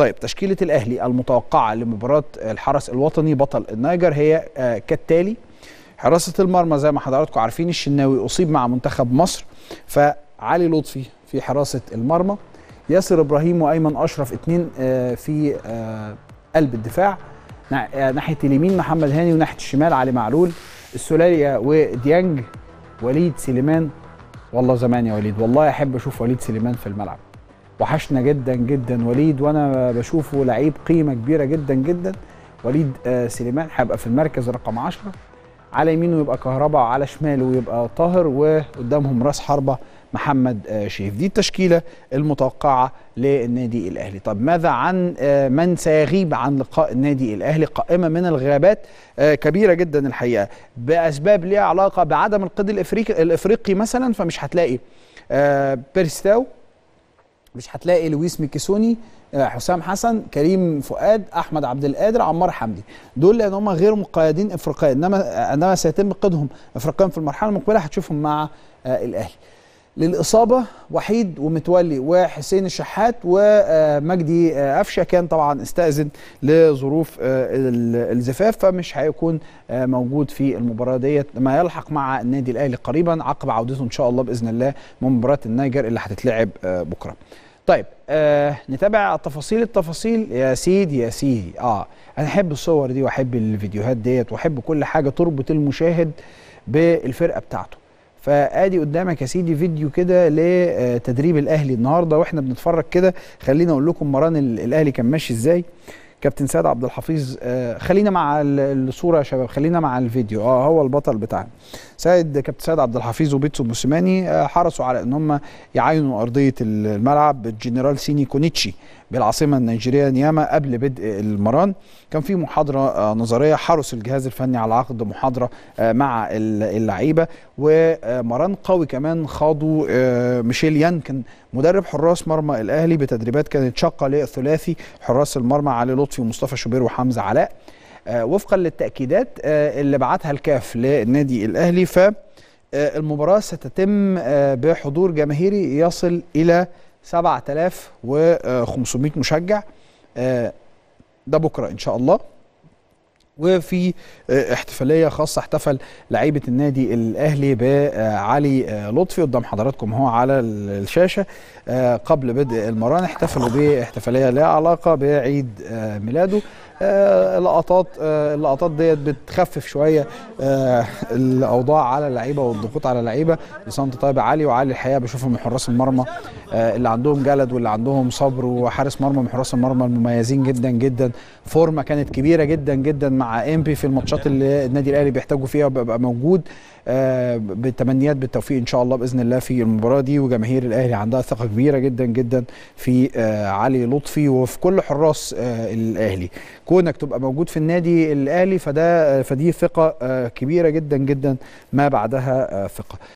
طيب تشكيله الاهلي المتوقعه لمباراه الحرس الوطني بطل النيجر هي آه، كالتالي حراسه المرمى زي ما حضراتكم عارفين الشناوي اصيب مع منتخب مصر فعلي لطفي في حراسه المرمى ياسر ابراهيم وايمن اشرف اثنين آه، في آه، قلب الدفاع ناحيه اليمين محمد هاني وناحيه الشمال علي معلول السلالية وديانج وليد سليمان والله زمان يا وليد والله احب اشوف وليد سليمان في الملعب وحشنا جدا جدا وليد وانا بشوفه لعيب قيمه كبيره جدا جدا وليد آه، سليمان هيبقى في المركز رقم 10 على يمينه يبقى كهربا وعلى شماله يبقى طاهر وقدامهم راس حربه محمد آه، شيف دي التشكيله المتوقعه للنادي الاهلي طب ماذا عن آه، من سيغيب عن لقاء النادي الاهلي قائمه من الغيابات كبيره جدا الحقيقه باسباب ليها علاقه بعدم القيد الافريقي الافريقي مثلا فمش هتلاقي بيرستاو مش هتلاقي لويس ميكيسوني آه، حسام حسن كريم فؤاد احمد عبد القادر عمار حمدي دول لان هم غير مقيدين افريقيا انما آه، انما سيتم قيدهم افريقيا في المرحله المقبله هتشوفهم مع آه، الاهلي للاصابه وحيد ومتولي وحسين الشحات ومجدي آه، قفشه كان طبعا استاذن لظروف آه، الزفاف فمش هيكون آه، موجود في المباراه ديت ما يلحق مع النادي الاهلي قريبا عقب عودته ان شاء الله باذن الله من مباراه النيجر اللي هتتلعب بكره. طيب آه نتابع تفاصيل التفاصيل يا سيدي يا سيدي اه انا احب الصور دي واحب الفيديوهات ديت واحب كل حاجه تربط المشاهد بالفرقه بتاعته فادي قدامك يا سيدي فيديو كده لتدريب الاهلي النهارده واحنا بنتفرج كده خلينا اقول لكم مران الاهلي كان ماشي ازاي كابتن سيد عبد الحفيظ آه، خلينا مع الصوره يا شباب خلينا مع الفيديو اه هو البطل بتاعنا سيد كابتن سيد عبد الحفيظ وبيتسو موسيماني آه، حرصوا على ان هم يعاينوا ارضيه الملعب الجنرال سيني كونيتشي بالعاصمه النيجيريه نياما قبل بدء المران كان في محاضره آه، نظريه حرص الجهاز الفني على عقد محاضره مع اللعيبه ومران قوي كمان خاضوا ميشيل يان كان مدرب حراس مرمى الاهلي بتدريبات كانت شاقه للثلاثي حراس المرمى علي لطفي لطفي ومصطفى شوبير وحمزه علاء آه، وفقا للتاكيدات آه، اللي بعتها الكاف للنادي الاهلي ف المباراة ستتم آه، بحضور جماهيري يصل إلى 7500 مشجع ده بكرة إن شاء الله وفي آه، احتفاليه خاصه احتفل لعيبه النادي الاهلي بعلي آه، لطفي قدام حضراتكم هو على الشاشه آه، قبل بدء المران احتفلوا باحتفاليه لها علاقه بعيد ميلاده لقطات اللقطات ديت بتخفف شويه الاوضاع على اللعيبه والضغوط على اللعيبه لسانت طيب علي وعلي الحقيقه بشوفه من حراس المرمى آه، اللي عندهم جلد واللي عندهم صبر وحارس مرمى من حراس المرمى المميزين جدا جدا فورمه كانت كبيره جدا جدا مع امبي في الماتشات اللي النادي الاهلي بيحتاجوا فيها وبيبقى موجود آه، بالتمنيات بالتوفيق ان شاء الله باذن الله في المباراه دي وجماهير الاهلي عندها ثقه كبيره جدا جدا في آه، علي لطفي وفي كل حراس الاهلي كونك تبقى موجود في النادي الاهلي فده فدي ثقه كبيره جدا جدا ما بعدها ثقه